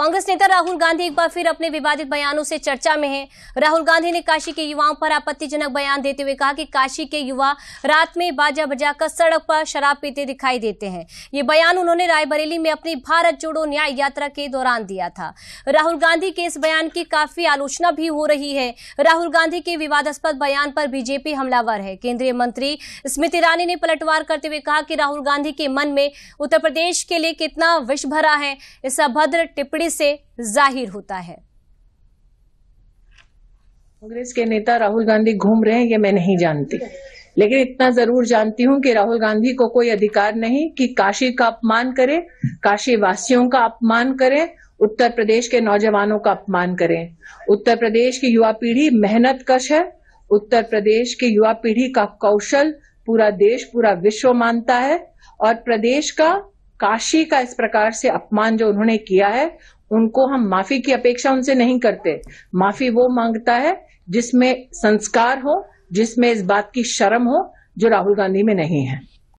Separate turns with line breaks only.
कांग्रेस नेता राहुल गांधी एक बार फिर अपने विवादित बयानों से चर्चा में हैं राहुल गांधी ने काशी के युवाओं पर आपत्तिजनक बयान देते हुए कहा कि काशी के युवा रात में बाजा बजाकर सड़क पर शराब पीते दिखाई देते हैं ये बयान उन्होंने रायबरेली में अपनी भारत जोड़ो न्याय यात्रा के दौरान दिया था राहुल गांधी के इस बयान की काफी आलोचना भी हो रही है राहुल गांधी के विवादास्पद बयान पर बीजेपी हमलावर है केंद्रीय मंत्री स्मृति ईरानी ने पलटवार करते हुए कहा कि राहुल गांधी के मन में उत्तर प्रदेश के लिए कितना विष भरा है इस अभद्र टिप्पणी से जाहिर होता है
कांग्रेस के नेता राहुल गांधी घूम रहे हैं ये मैं नहीं जानती लेकिन इतना जरूर जानती हूँ कि राहुल गांधी को कोई अधिकार नहीं कि काशी का अपमान करे काशी वासियों का अपमान करे उत्तर प्रदेश के नौजवानों का अपमान करें उत्तर प्रदेश की युवा पीढ़ी मेहनत कश है उत्तर प्रदेश की युवा पीढ़ी का कौशल पूरा देश पूरा विश्व मानता है और प्रदेश का काशी का इस प्रकार से अपमान जो उन्होंने किया है उनको हम माफी की अपेक्षा उनसे नहीं करते माफी वो मांगता है जिसमें संस्कार हो जिसमें इस बात की शर्म हो जो राहुल गांधी में नहीं है